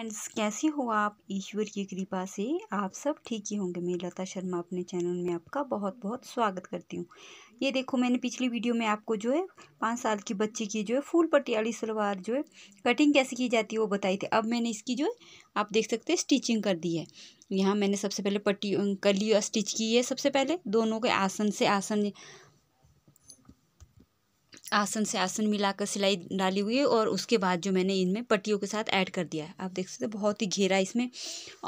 friends कैसे हो आप ईश्वर की कृपा से आप सब ठीक ही होंगे मैं लता शर्मा अपने चैनल में आपका बहुत बहुत स्वागत करती हूँ ये देखो मैंने पिछली वीडियो में आपको जो है पाँच साल की बच्ची की जो है फूल पटियाली सलवार जो है कटिंग कैसे की जाती है वो बताई थी अब मैंने इसकी जो है आप देख सकते हैं स्टिचिंग कर दी है यहाँ मैंने सबसे पहले पट्टी अं, कली स्टिच की है सबसे पहले दोनों के आसन से आसन आसन से आसन मिलाकर सिलाई डाली हुई है और उसके बाद जो मैंने इनमें पट्टियों के साथ ऐड कर दिया है आप देख सकते हो बहुत ही घेरा इसमें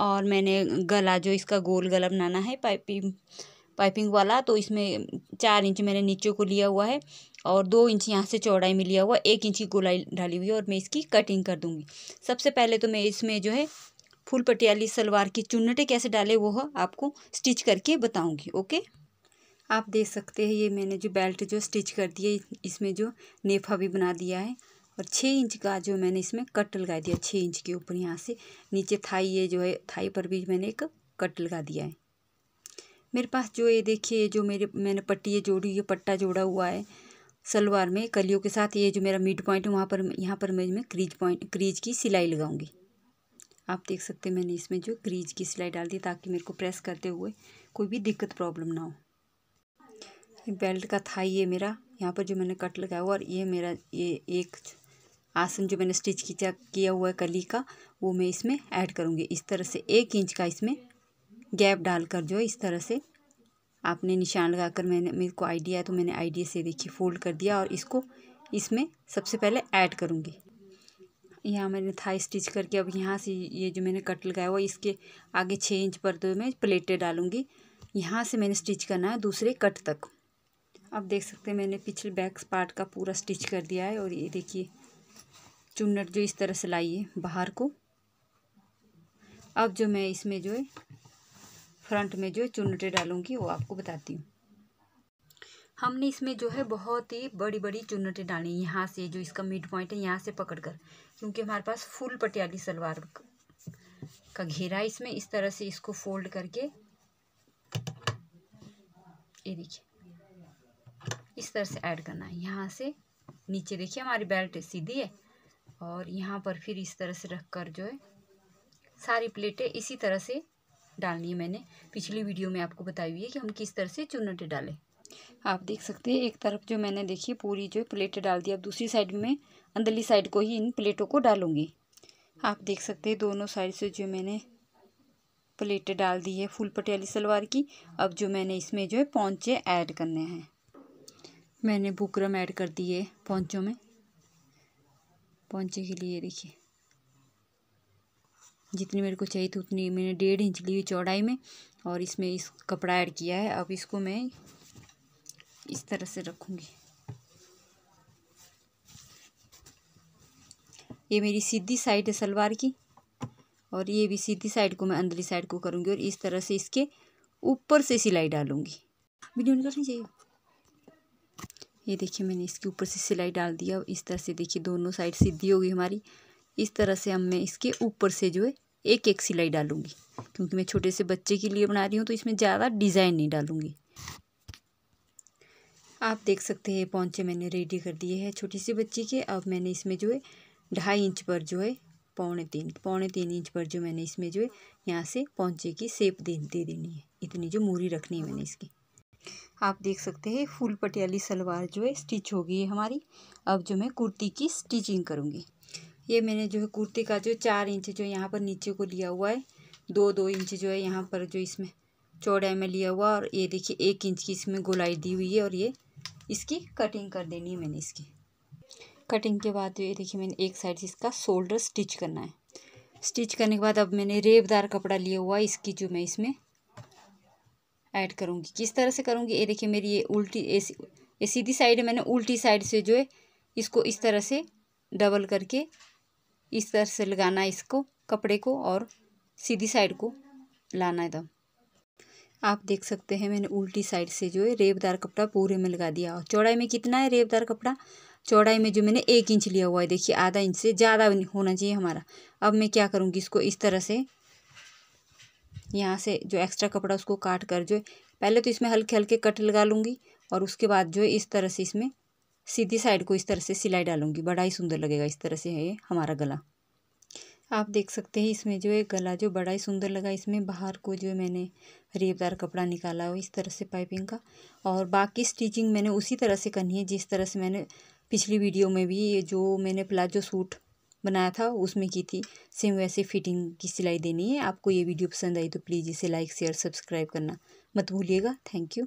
और मैंने गला जो इसका गोल गला बनाना है पाइपिंग पाइपिंग वाला तो इसमें चार इंच मैंने नीचे को लिया हुआ है और दो इंच यहाँ से चौड़ाई में लिया हुआ एक इंच की गोलाई डाली हुई है और मैं इसकी कटिंग कर दूँगी सबसे पहले तो मैं इसमें जो है फुल पटियाली सलवार की चुन्नटे कैसे डाले वो आपको स्टिच करके बताऊँगी ओके आप देख सकते हैं ये मैंने जो बेल्ट जो स्टिच कर दी है इसमें जो नेफा भी बना दिया है और छः इंच का जो मैंने इसमें कट लगा दिया छः इंच के ऊपर यहाँ से नीचे थाई ये जो है थाई पर भी मैंने एक कट लगा दिया है मेरे पास जो ये देखिए ये जो मेरे मैंने पट्टी ये जोड़ी ये पट्टा जोड़ा हुआ है सलवार में कलियों के साथ ये जो मेरा मिड पॉइंट है वहाँ पर यहाँ पर मैं इसमें क्रीज पॉइंट क्रीज की सिलाई लगाऊंगी आप देख सकते हैं मैंने इसमें जो क्रीज की सिलाई डाल दी ताकि मेरे को प्रेस करते हुए कोई भी दिक्कत प्रॉब्लम ना हो बेल्ट का था ये मेरा यहाँ पर जो मैंने कट लगाया हुआ और ये मेरा ये एक आसन जो मैंने स्टिच किया किया हुआ है कली का वो मैं इसमें ऐड करूँगी इस तरह से एक इंच का इसमें गैप डालकर जो है इस तरह से आपने निशान लगाकर मैंने मेरे को आइडिया है तो मैंने आइडिया से देखिए फोल्ड कर दिया और इसको इसमें सबसे पहले ऐड करूँगी यहाँ मैंने था स्टिच करके अब यहाँ से ये जो मैंने कट लगाया हुआ इसके आगे छः इंच पर तो मैं प्लेटें डालूँगी यहाँ से मैंने स्टिच करना है दूसरे कट तक आप देख सकते हैं मैंने पिछले बैक पार्ट का पूरा स्टिच कर दिया है और ये देखिए चुन्नट जो इस तरह से लाई है बाहर को अब जो मैं इसमें जो है फ्रंट में जो है चुन्नटें डालूँगी वो आपको बताती हूँ हमने इसमें जो है बहुत ही बड़ी बड़ी चुन्नटें डाली यहाँ से जो इसका मिड पॉइंट है यहाँ से पकड़ कर क्योंकि हमारे पास फुल पटियाली सलवार का घेरा इसमें इस तरह से इसको फोल्ड करके ये देखिए इस तरह से ऐड करना है यहाँ से नीचे देखिए हमारी बेल्ट सीधी है और यहाँ पर फिर इस तरह से रख कर जो है सारी प्लेटें इसी तरह से डालनी है मैंने पिछली वीडियो में आपको बताई हुई है कि हम किस तरह से चुनटे डालें आप देख सकते हैं एक तरफ जो मैंने देखी पूरी जो प्लेटें डाल दी अब दूसरी साइड में अंदरली साइड को ही इन प्लेटों को डालूंगी आप देख सकते हैं दोनों साइड से जो मैंने प्लेटें डाल दी है फुल पटियाली सलवार की अब जो मैंने इसमें जो है पौचे ऐड करने हैं मैंने बुकरम ऐड कर दिए पौंचों में पौचे के लिए देखिए जितनी मेरे को चाहिए थी उतनी मैंने डेढ़ इंच ली हुई चौड़ाई में और इसमें इस कपड़ा ऐड किया है अब इसको मैं इस तरह से रखूँगी ये मेरी सीधी साइड है सलवार की और ये भी सीधी साइड को मैं अंदरी साइड को करूँगी और इस तरह से इसके ऊपर से सिलाई डालूँगी वीडियो करनी चाहिए ये देखिए मैंने इसके ऊपर से सिलाई डाल दिया और इस तरह से देखिए दोनों साइड सीधी होगी हमारी इस तरह से हम मैं इसके ऊपर से जो है एक एक सिलाई डालूंगी क्योंकि मैं छोटे से बच्चे के लिए बना रही हूँ तो इसमें ज़्यादा डिज़ाइन नहीं डालूंगी आप देख सकते हैं पौचे मैंने रेडी कर दिए हैं छोटी से बच्चे के अब मैंने इसमें जो है ढाई इंच पर जो है पौने तीन पौने तीन इंच पर जो मैंने इसमें जो है यहाँ से पौचे की सेप दे दे देनी है इतनी जो मूरी रखनी है मैंने इसकी आप देख सकते हैं फुल पटियाली सलवार जो है स्टिच हो गई है हमारी अब जो मैं कुर्ती की स्टिचिंग करूँगी ये मैंने जो है कुर्ती का जो चार इंच जो यहाँ पर नीचे को लिया हुआ है दो दो इंच जो है यहाँ पर जो इसमें चौड़ाई में लिया हुआ और ये देखिए एक इंच की इसमें गोलाई दी हुई है और ये इसकी कटिंग कर देनी है मैंने इसकी कटिंग के बाद ये देखिए मैंने एक साइड से इसका शोल्डर स्टिच करना है स्टिच करने के बाद अब मैंने रेबदार कपड़ा लिया हुआ है इसकी जो मैं इसमें ऐड करूँगी किस तरह से करूँगी ये देखिए मेरी ये उल्टी ये सीधी साइड है मैंने उल्टी साइड से जो है इसको इस तरह से डबल करके इस तरह से लगाना है इसको कपड़े को और सीधी साइड को लाना एकदम आप देख सकते हैं मैंने उल्टी साइड से जो है रेबदार कपड़ा पूरे में लगा दिया और चौड़ाई में कितना है रेबदार कपड़ा चौड़ाई में जो मैंने एक इंच लिया हुआ है देखिए आधा इंच से ज़्यादा होना चाहिए हमारा अब मैं क्या करूँगी इसको इस तरह से यहाँ से जो एक्स्ट्रा कपड़ा उसको काट कर जो पहले तो इसमें हल्के हल्के कट लगा लूँगी और उसके बाद जो है इस तरह से इसमें सीधी साइड को इस तरह से सिलाई डालूँगी बड़ा ही सुंदर लगेगा इस तरह से है ये हमारा गला आप देख सकते हैं इसमें जो है गला जो बड़ा ही सुंदर लगा इसमें बाहर को जो मैंने रेबदार कपड़ा निकाला हो इस तरह से पाइपिंग का और बाकी स्टिचिंग मैंने उसी तरह से करनी है जिस तरह से मैंने पिछली वीडियो में भी ये जो मैंने प्लाजो सूट बनाया था उसमें की थी सेम वैसे फिटिंग की सिलाई देनी है आपको ये वीडियो पसंद आई तो प्लीज़ इसे लाइक शेयर सब्सक्राइब करना मत भूलिएगा थैंक यू